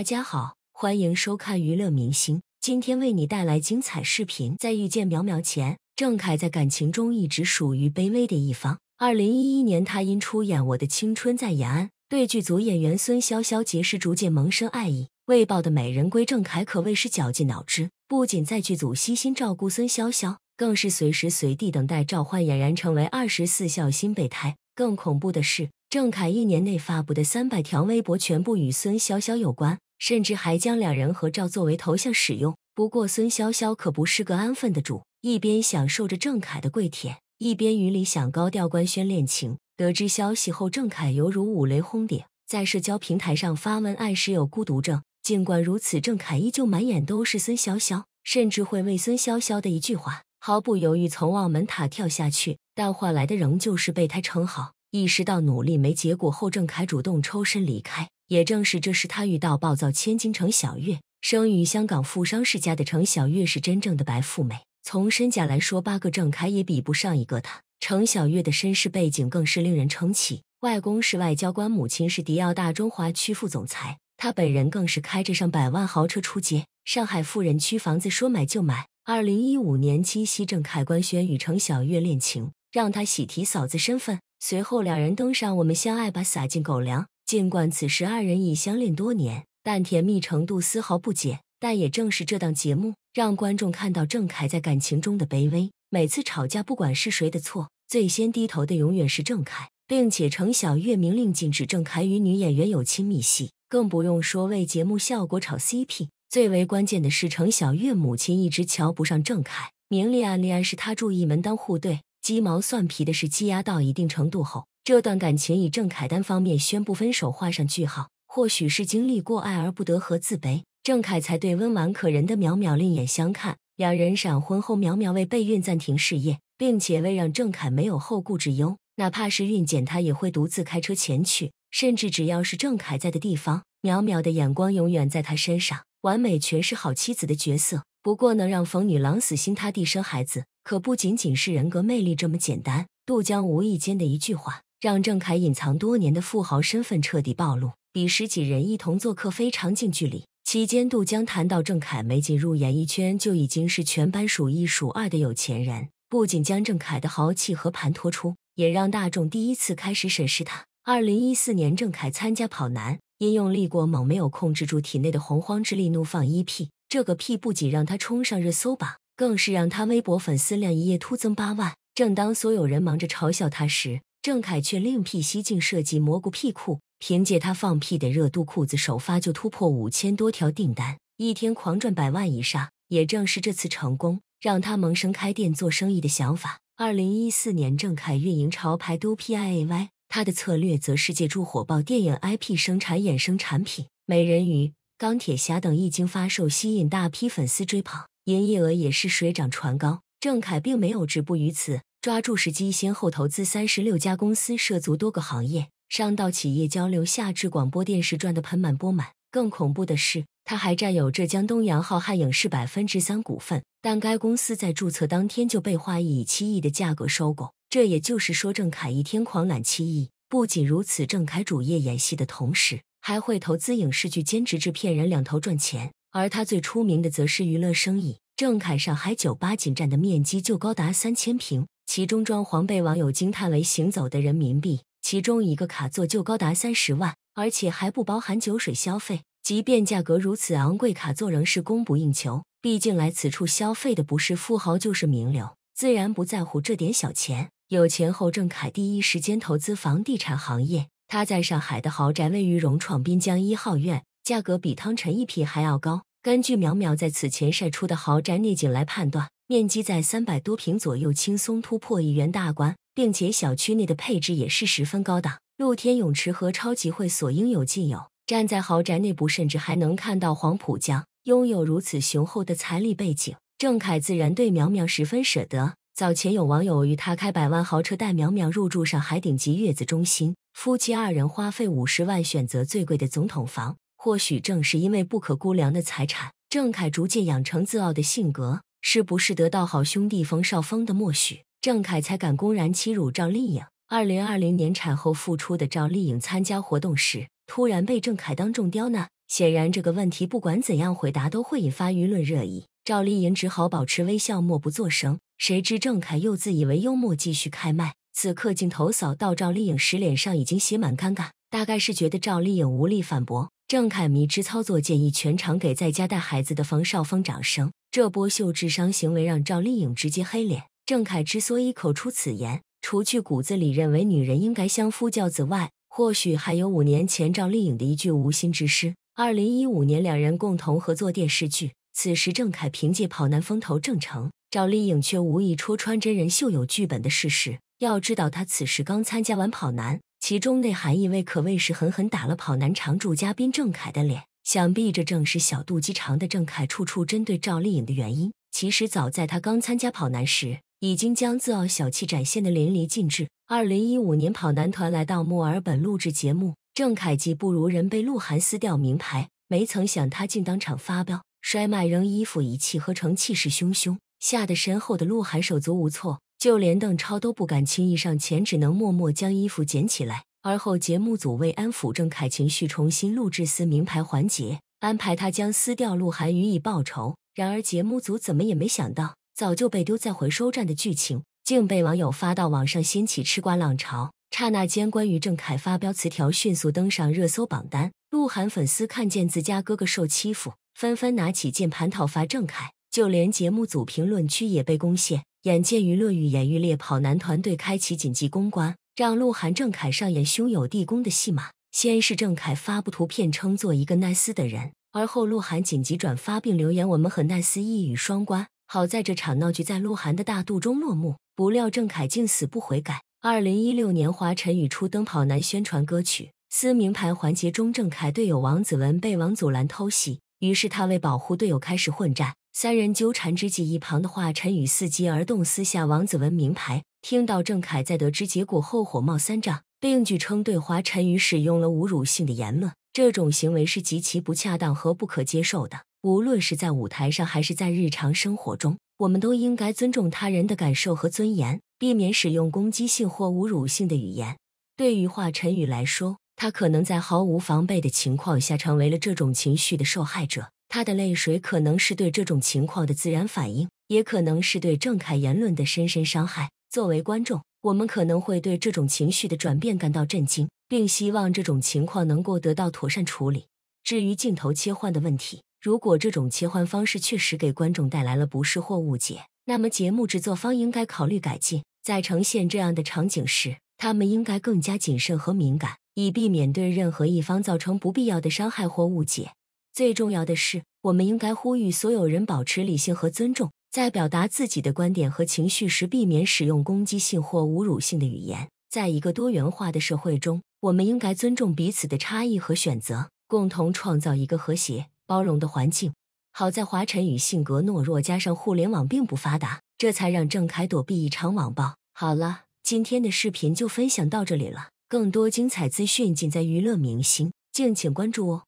大家好，欢迎收看娱乐明星，今天为你带来精彩视频。在遇见苗苗前，郑恺在感情中一直属于卑微的一方。二零一一年，他因出演《我的青春在延安》对剧组演员孙潇潇结识，逐渐萌生爱意。为报的美人归，郑恺可谓是绞尽脑汁。不仅在剧组悉心照顾孙潇潇，更是随时随地等待召唤，俨然成为二十四孝新备胎。更恐怖的是，郑恺一年内发布的三百条微博全部与孙潇潇有关。甚至还将两人合照作为头像使用。不过，孙潇潇可不是个安分的主，一边享受着郑凯的跪舔，一边与李想高调官宣恋情。得知消息后，郑凯犹如五雷轰顶，在社交平台上发文暗示有孤独症。尽管如此，郑凯依旧满眼都是孙潇潇，甚至会为孙潇潇的一句话毫不犹豫从澳门塔跳下去，但换来的仍旧是备胎称号。意识到努力没结果后，郑凯主动抽身离开。也正是这时，他遇到暴躁千金程小月。生于香港富商世家的程小月是真正的白富美，从身价来说，八个郑恺也比不上一个她。程小月的身世背景更是令人称奇：外公是外交官，母亲是迪奥大中华区副总裁，她本人更是开着上百万豪车出街，上海富人区房子说买就买。二零一五年，七夕郑恺官宣与程小月恋情，让她喜提嫂子身份。随后两人登上《我们相爱吧》，撒进狗粮。尽管此时二人已相恋多年，但甜蜜程度丝毫不减。但也正是这档节目，让观众看到郑恺在感情中的卑微。每次吵架，不管是谁的错，最先低头的永远是郑恺。并且，程晓月明令禁止郑恺与女演员有亲密戏，更不用说为节目效果炒 CP。最为关键的是，程晓月母亲一直瞧不上郑恺，明里暗里暗示他注意门当户对。鸡毛蒜皮的事积压到一定程度后。这段感情以郑凯单方面宣布分手画上句号。或许是经历过爱而不得和自卑，郑凯才对温婉可人的淼淼另眼相看。两人闪婚后，淼淼为备孕暂停事业，并且为让郑凯没有后顾之忧，哪怕是孕检她也会独自开车前去。甚至只要是郑凯在的地方，淼淼的眼光永远在她身上，完美诠释好妻子的角色。不过，能让冯女郎死心塌地生孩子，可不仅仅是人格魅力这么简单。杜江无意间的一句话。让郑恺隐藏多年的富豪身份彻底暴露。彼时几人一同做客，非常近距离。期间，杜江谈到郑恺，没进入演艺圈就已经是全班数一数二的有钱人。不仅将郑恺的豪气和盘托出，也让大众第一次开始审视他。二零一四年，郑恺参加跑男，因用力过猛，没有控制住体内的洪荒之力，怒放一屁。这个屁不仅让他冲上热搜榜，更是让他微博粉丝量一夜突增八万。正当所有人忙着嘲笑他时，郑恺却另辟蹊径设计蘑菇屁裤，凭借他放屁的热度，裤子首发就突破五千多条订单，一天狂赚百万以上。也正是这次成功，让他萌生开店做生意的想法。二零一四年，郑恺运营潮牌 Do P I A Y，他的策略则是借助火爆电影 IP 生产衍生产品，美人鱼、钢铁侠等一经发售，吸引大批粉丝追捧，营业额也是水涨船高。郑恺并没有止步于此。抓住时机，先后投资三十六家公司，涉足多个行业，上到企业交流，下至广播电视，赚得盆满钵满。更恐怖的是，他还占有浙江东阳浩瀚影视百分之三股份，但该公司在注册当天就被华谊以七亿的价格收购。这也就是说，郑恺一天狂揽七亿。不仅如此，郑恺主业演戏的同时，还会投资影视剧，兼职制片人，两头赚钱。而他最出名的则是娱乐生意，郑恺上海酒吧仅占的面积就高达三千平。其中装潢被网友惊叹为“行走的人民币”，其中一个卡座就高达三十万，而且还不包含酒水消费。即便价格如此昂贵，卡座仍是供不应求。毕竟来此处消费的不是富豪就是名流，自然不在乎这点小钱。有钱后，郑恺第一时间投资房地产行业。他在上海的豪宅位于融创滨江一号院，价格比汤臣一品还要高。根据淼淼在此前晒出的豪宅内景来判断。面积在三百多平左右，轻松突破亿元大关，并且小区内的配置也是十分高档，露天泳池和超级会所应有尽有。站在豪宅内部，甚至还能看到黄浦江。拥有如此雄厚的财力背景，郑恺自然对苗苗十分舍得。早前有网友与他开百万豪车带苗苗入住上海顶级月子中心，夫妻二人花费五十万选择最贵的总统房。或许正是因为不可估量的财产，郑恺逐渐养成自傲的性格。是不是得到好兄弟冯绍峰的默许，郑恺才敢公然欺辱赵丽颖？二零二零年产后复出的赵丽颖参加活动时，突然被郑恺当众刁难。显然这个问题不管怎样回答，都会引发舆论热议。赵丽颖只好保持微笑，默不作声。谁知郑恺又自以为幽默，继续开麦。此刻镜头扫到赵丽颖时，脸上已经写满尴尬，大概是觉得赵丽颖无力反驳，郑凯迷之操作，建议全场给在家带孩子的冯绍峰掌声。这波秀智商行为让赵丽颖直接黑脸。郑恺之所以口出此言，除去骨子里认为女人应该相夫教子外，或许还有五年前赵丽颖的一句无心之失。二零一五年两人共同合作电视剧，此时郑恺凭借跑男风头正盛，赵丽颖却无意戳穿真人秀有剧本的事实。要知道，他此时刚参加完跑男，其中内涵意味可谓是狠狠打了跑男常驻嘉宾郑恺的脸。想必这正是小肚鸡肠的郑恺处处针对赵丽颖的原因。其实早在他刚参加跑男时，已经将自傲小气展现的淋漓尽致。二零一五年跑男团来到墨尔本录制节目，郑恺技不如人被鹿晗撕掉名牌，没曾想他竟当场发飙，摔卖扔衣服，一气呵成，气势汹汹，吓得身后的鹿晗手足无措，就连邓超都不敢轻易上前，只能默默将衣服捡起来。而后，节目组为安抚郑恺情绪，重新录制撕名牌环节，安排他将撕掉鹿晗予以报仇。然而，节目组怎么也没想到，早就被丢在回收站的剧情，竟被网友发到网上，掀起吃瓜浪潮。刹那间，关于郑恺发飙词条迅速登上热搜榜单。鹿晗粉丝看见自家哥哥受欺负，纷纷拿起键盘讨伐郑恺，就连节目组评论区也被攻陷。眼见舆论愈演愈烈，跑男团队开启紧急公关。让鹿晗郑凯上演兄友弟恭的戏码。先是郑凯发布图片称做一个奈斯的人，而后鹿晗紧急转发并留言：“我们和奈斯一语双关。”好在这场闹剧在鹿晗的大肚中落幕。不料郑凯竟死不悔改。二零一六年，华晨宇出登跑男宣传歌曲撕名牌环节中，郑凯队友王子文被王祖蓝偷袭，于是他为保护队友开始混战。三人纠缠之际，一旁的华晨宇伺机而动，撕下王子文名牌。听到郑凯在得知结果后火冒三丈，并据称对华晨宇使用了侮辱性的言论，这种行为是极其不恰当和不可接受的。无论是在舞台上还是在日常生活中，我们都应该尊重他人的感受和尊严，避免使用攻击性或侮辱性的语言。对于华晨宇来说，他可能在毫无防备的情况下成为了这种情绪的受害者，他的泪水可能是对这种情况的自然反应，也可能是对郑凯言论的深深伤害。作为观众，我们可能会对这种情绪的转变感到震惊，并希望这种情况能够得到妥善处理。至于镜头切换的问题，如果这种切换方式确实给观众带来了不适或误解，那么节目制作方应该考虑改进。在呈现这样的场景时，他们应该更加谨慎和敏感，以避免对任何一方造成不必要的伤害或误解。最重要的是，我们应该呼吁所有人保持理性和尊重。在表达自己的观点和情绪时，避免使用攻击性或侮辱性的语言。在一个多元化的社会中，我们应该尊重彼此的差异和选择，共同创造一个和谐、包容的环境。好在华晨宇性格懦弱，加上互联网并不发达，这才让郑恺躲避一场网暴。好了，今天的视频就分享到这里了。更多精彩资讯，尽在娱乐明星，敬请关注哦。